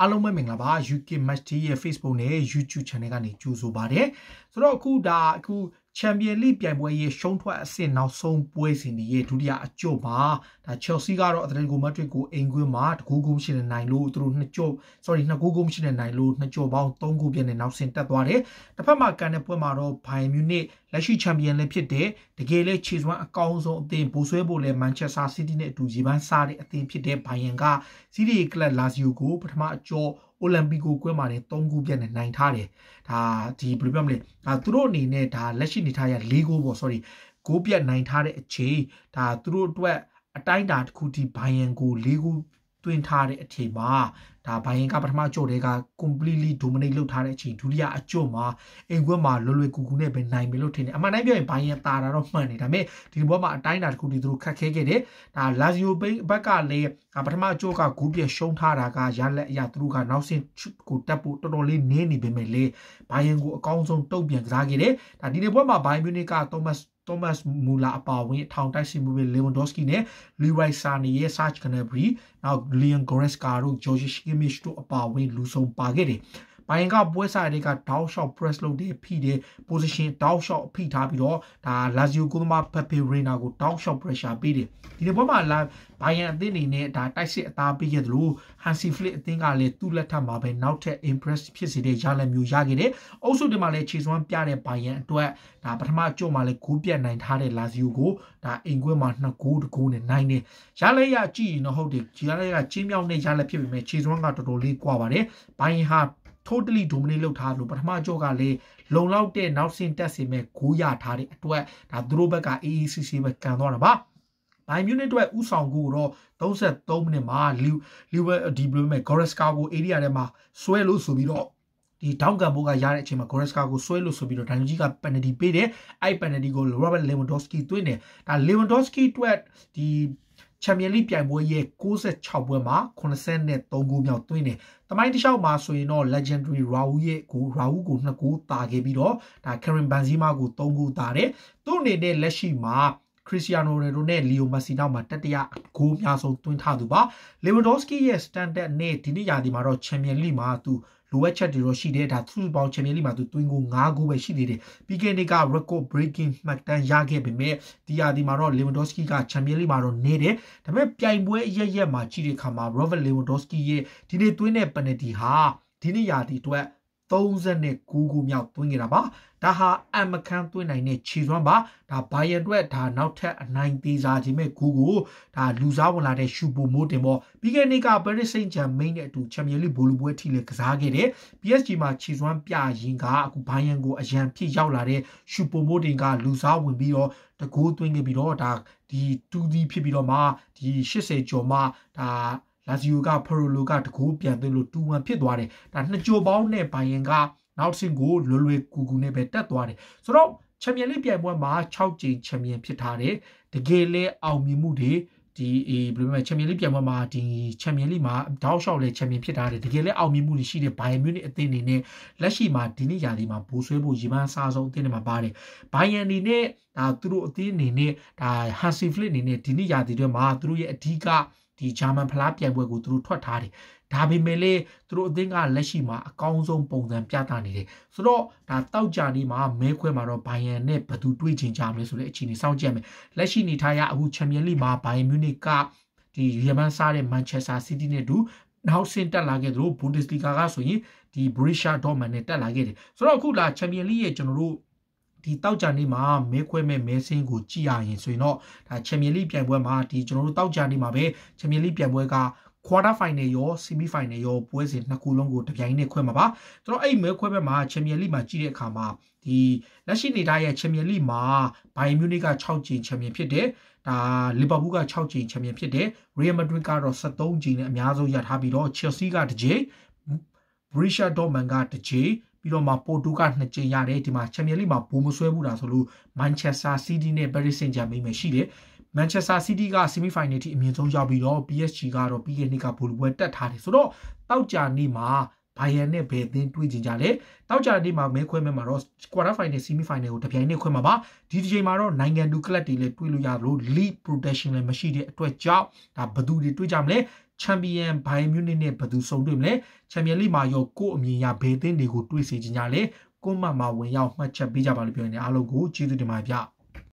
အားလုံးပဲမင်္ဂလာပါ UK Match Day ရဲ့ Facebook နဲ့ YouTube Channel ကနေကြိုဆိုပါရစေဆိုတော့အခုဒါအခုချန်ပီယံလိပြိုင်ပွဲရဲ့ရှုံးထွက်အဆင့်နောက်ဆုံးပွဲစဉ်တွေရဲ့ဒုတိယအကျော့မှာဒါ Chelsea ကတော့ Atletico Madrid ကိုအိမ်ကွင်းမှာတကူးကူးမရှိတဲ့နိုင်လို့သူတို့နှစ်ကျော့ sorry နှစ်ကူးကူးမရှိတဲ့နိုင်လို့နှစ်ကျော့ပေါင်း၃ကူးပြည့်နဲ့နောက်ဆင့်တက်သွားတယ်။တစ်ဖက်မှာကန်တဲ့ပွဲမှာတော့ Bayern Munich လက်ရှိချန်ပီယံလည်းဖြစ်တဲ့တကယ်လဲခြေစွမ်းအကောင်းဆုံးအသင်းဘူဆွဲဖို့လဲ Manchester City နဲ့အတူရေပန်းစားတဲ့အသင်းဖြစ်တဲ့ Bayern က City Club Lazio ကိုပထမအကျော့အိုလံပီကိုကွဲမှာလည်း၃ခုပြည့်နဲ့နိုင်ထားတယ်ဒါဒီဘယ်လိုပြောမလဲဒါသူတို့အနေနဲ့ဒါလက်ရှိနေထားရ၄ဂိုးပေါ့ sorry ဂိုးပြတ်နိုင်ထားတဲ့အချိန်ဒါသူတို့အတွက်အတိုင်းတာတစ်ခုဒီဘိုင်ယန်ကို၄ဂိုးတွင်ထားတဲ့အချိန်မှာဒါဘိုင်ယန်ကပထမကြော့တွေက completely dominate လုပ်ထားတဲ့အချိန်ဒုတိယအကြော့မှာအိမ်ကွက်မှာလွယ်လွယ်ကူကူနဲ့ပဲနိုင်မယ်လို့ထင်တယ်အမှန်တိုင်းပြောရင်ဘိုင်ယန်တာတာတော့မှန်တယ်ဒါပေမဲ့ဒီဘောမှာအတိုင်းအတာတစ်ခုဒီသူတို့ခတ်ခဲခဲ့တယ်ဒါလာဇီယိုဘိန်းဘက်ကလည်းပထမကြော့ကဂူးပြရှုံးထားတာကရလက်အရာသူတို့ကနောက်ဆင့်ကိုတက်ဖို့တော်တော်လေးနင်းနေပေမဲ့လေဘိုင်ယန်ကိုအကောင်းဆုံးတုံ့ပြန်ကစားခဲ့တယ်ဒါဒီနေ့ဘောမှာဘိုင်မြူနစ်ကသောမတ် Thomas Muller အပါအဝင်ထောင်တိုက်စီမှုပဲ Lewandowski နဲ့ Leroy Sané ရဲ့ Serge Gnabry နောက် Leon Goretzka တို့ George Kimmich တို့အပါအဝင်လူဆုံးပါခဲ့တယ်။ဘိုင်ကပွဲစားတွေကဒေါက်ရှော့ press လုပ်တယ်ဖိတယ် position ဒေါက်ရှော့ဖိထားပြီးတော့ဒါလာဇီယိုကိုသမားပပေရီနာကိုဒေါက်ရှော့ pressure ပေးတယ်ဒီလိုပွဲမှာလာဘိုင်ယန်အသင်းအနေနဲ့ဒါတိုက်စစ်အသားပေးခဲ့သလို Hansi Flick အသင်းကလည်းသူ့လက်ထက်မှာပဲနောက်ထပ် impress ဖြစ်စေတဲ့ရလဒ်မျိုးရခဲ့တယ်အုပ်စုတွေမှာလည်းခြေစွမ်းပြတဲ့ဘိုင်ယန်အတွက်ဒါပထမကြို့မှာလည်းဂိုးပြတ်နိုင်ထားတဲ့လာဇီယိုကိုဒါအင်ကွင်းမှာ2ဂိုးတဂိုးနဲ့နိုင်တယ်ရလဒ်ရကြည့်ရင်တော့ဟုတ်တယ်ရလဒ်ကချင်းမြောက်နဲ့ရလဒ်ဖြစ်ပေမဲ့ခြေစွမ်းကတော်တော်လေးကွာပါတယ်ဘိုင်ယန်ဟာ totally dominate လုပ်ထားလို့ပထမကြော့ကလည်းလုံလောက်တဲ့နောက်ဆင့်တက်စီမဲ့ဂိုးရထားတဲ့အတွက်ဒါသူတို့ဘက်က AACC ပဲကန်သွားတာပါမိုင်မြူနစ်အတွက်ဥဆောင်ကိုတော့33မိနစ်မှာလီလီဝဲဒီဘလိုမဲ့ဂေါ်ရက်စကာကိုအေရီယာထဲမှာဆွဲလို့ဆိုပြီးတော့ဒီတောင်းကန်ဘိုးကရတဲ့အချိန်မှာဂေါ်ရက်စကာကိုဆွဲလို့ဆိုပြီးတော့ဒိုင်ဂျီကပယ်နယ်တီပေးတယ်အဲ့ပယ်နယ်တီကိုရောဘတ်လေဝန်ဒေါစကီတွင်းတယ်ဒါလေဝန်ဒေါစကီအတွက်ဒီချန်ပီယံလိပြိုင်ပွဲရဲ့66ပွဲမှာ83ဂိုးမြောက်သွင်းတယ်။တမိုင်းတစ်လျှောက်မှာဆိုရင်တော့ legendary Raul ရဲ့ကို Raul ကို2ဂိုးတာခဲ့ပြီးတော့ဒါ Karim Benzema ကို3ဂိုးတာတယ်။သူ့အနေနဲ့လက်ရှိမှာ Cristiano Ronaldo နဲ့ Leo Messi နောက်မှာတတိယဂိုးအများဆုံးသွင်းထားသူပါ။ Lewandowski ရဲ့ standard နဲ့ဒီနေ့ရာသီမှာတော့ Champions League မှာသူလိုအပ်ချက်တွေတော့ရှိတယ်ဒါသူ့ပေါင်းချန်ပီယံလိမှာသူတွင်းကို9ဂိုးပဲရှိသေးတယ်ပြီးခဲ့တဲ့က record breaking မှတ်တမ်းရခဲ့ပေမဲ့ဒီရာဒီမှာတော့ Lewandowski ကချန်ပီယံလိမှာတော့နေတယ်ဒါပေမဲ့ပြိုင်ပွဲအရရက်မှာကြည့်တဲ့အခါမှာ Robert Lewandowski ရဲ့ဒီနေ့တွင်းတဲ့ penalty ဟာဒီနေ့ရာဒီအတွက်39ခုမြောက်သွင်းခဲ့တာပါဒါဟာအမခန်းသွင်းနိုင်တဲ့ခြေစွမ်းပါဒါဘိုင်ယန်အတွက်ဒါနောက်ထပ်အနိုင်သေးစားခြင်းမဲ့ဂူကိုဒါလူစားဝင်လာတဲ့ရှူပိုမိုးတင်ပေါ်ပြီးခဲ့နေ့က Paris Saint-Germain နဲ့အတူချန်ပီယံလိဘောလုံးပွဲထိလည်းကစားခဲ့တယ် PSG မှာခြေစွမ်းပြရင်ကအခုဘိုင်ယန်ကိုအရန်ဖြစ်ရောက်လာတဲ့ရှူပိုမိုးတင်ကလူစားဝင်ပြီးတော့တကူးသွင်းခဲ့ပြီးတော့ဒါဒီ2-0ဖြစ်ပြီးတော့မှဒီ80ကျော်မှဒါလာဇီယိုကဖရိုလိုကတကူပြန်သွင်းလို့2-1ဖြစ်သွားတယ်ဒါနှစ်ကြိုပေါင်းနဲ့ဘိုင်ယန်ကနောက်ဆင့်ကိုလွယ်လွယ်ကူကူနဲ့ပဲတက်သွားတယ်ဆိုတော့ချန်ပီယံလိပြိုင်ပွဲမှာ6ကြိမ်ချန်ပီယံဖြစ်ထားတယ်တကယ်လဲအောင်မြင်မှုတွေဒီဘယ်လိုမှချန်ပီယံလိပြိုင်ပွဲမှာဒီချန်ပီယံလိမှာဒေါက်ရှောက်လဲချန်ပီယံဖြစ်ထားတယ်တကယ်လဲအောင်မြင်မှုတွေရှိတဲ့ဘိုင်ယန်မြူနစ်အသင်းအနေနဲ့လက်ရှိမှာဒီနေ့ရာသီမှာဘိုးဆွဲဖို့ရည်မှန်းစားဆုံးအသင်းတွေမှာပါတယ်ဘိုင်ယန်အနေနဲ့ဒါသူတို့အသင်းအနေနဲ့ဒါဟန်စီဖလစ်အနေနဲ့ဒီနေ့ရာသီတွေမှာသူတို့ရဲ့အဓိကဒီဂျာမန်ဖလားပြိုင်ပွဲကိုသူတို့ထွက်ထားတယ်ဒါပေမဲ့လေသူတို့အသင်းကလက်ရှိမှာအကောင်းဆုံးပုံစံပြသနေတယ်ဆိုတော့ဒါတောက်ကြနေမှာမဲခွဲမှာတော့ဘိုင်ယန်နဲ့ဘယ်သူတွေ့ချင်ကြမလဲဆိုတဲ့အခြေအနေစောင့်ကြည့်မယ်လက်ရှိနေထားရအခုချန်ပီယံလိမှာဘိုင်ယန်မြူနစ်ကဒီရီယမန်စားတဲ့မန်ချက်စတာစီးတီးနဲ့တူနောက်ဆင့်တက်လာခဲ့သလိုဘွန်ဒက်စလီဂါကဆိုရင်ဒီဘရီရှာဒေါ်မန်နဲ့တက်လာခဲ့တယ်ဆိုတော့အခုလာချန်ပီယံလိရဲ့ကျွန်တော်တို့ဒီတောက်ကြနေမှာမဲခွဲမဲ့မဲစင်းကိုကြည့်ရရင်ဆိုရင်တော့ဒါချန်ပီယံလိပြိုင်ပွဲမှာဒီကျွန်တော်တို့တောက်ကြနေမှာပဲချန်ပီယံလိပြိုင်ပွဲက quarter final ရော semi final ရောပွဲစဉ်နှစ်ခုလုံးကိုတပြိုင်နက်ခွဲမှာပါကျွန်တော်အဲ့မဲခွဲဘက်မှာ Champions League မှာကြည့်တဲ့အခါမှာဒီလက်ရှိနေသားရဲ့ Champions League မှာ Bayern Munich က6ကြိမ် Champion ဖြစ်တယ်ဒါ Liverpool က6ကြိမ် Champion ဖြစ်တယ် Real Madrid ကတော့13ကြိမ်နဲ့အများဆုံးရထားပြီးတော့ Chelsea ကတစ်ကြိမ် Borussia Dortmund ကတစ်ကြိမ်ပြီးတော့မှပိုတူကနှစ်ကြိမ်ရတယ်ဒီမှာချန်ပီယံလိမှာဘိုးမဆွဲဘူးတာဆိုလို့ Manchester City နဲ့ Paris Saint-Germain ပဲရှိတယ် Manchester City က semi final ထိအမြင့်ဆုံးရောက်ပြီးတော့ PSG ကတော့ပြီးခဲ့နှစ်ကဘိုးလူပွဲတက်ထားတယ်ဆိုတော့တောက်ကြနေ့မှာဘိုင်ယန်နဲ့ဘယ်အသင်းတွေ့ကြင်ကြလဲတောက်ကြတဲ့နေ့မှာမဲခွဲမဲ့မှာတော့ quarter final semi final ကိုတပြိုင်နက်ခွဲမှာပါဒီဒီချိန်မှာတော့နိုင်ငံတူကလပ်တွေလည်းတွေ့လို့ရလို့ league protection လည်းမရှိတဲ့အတွက်ကြောင့်ဒါဘယ်သူတွေတွေ့ကြမလဲချန်ပီယံဘိုင်မြူနစ်နဲ့ဘယ်သူဆုံတွေ့မလဲချန်ပီယံလိမာရောကို့အမြင်ရဘယ်သင်းတွေကိုတွေ့စေချင်ကြလဲကွန်မန့်မှာဝင်ရောက်မှတ်ချက်ပေးကြပါလို့ပြောနေတယ်အားလုံးကိုကျေးဇူးတင်ပါတယ်ဗျ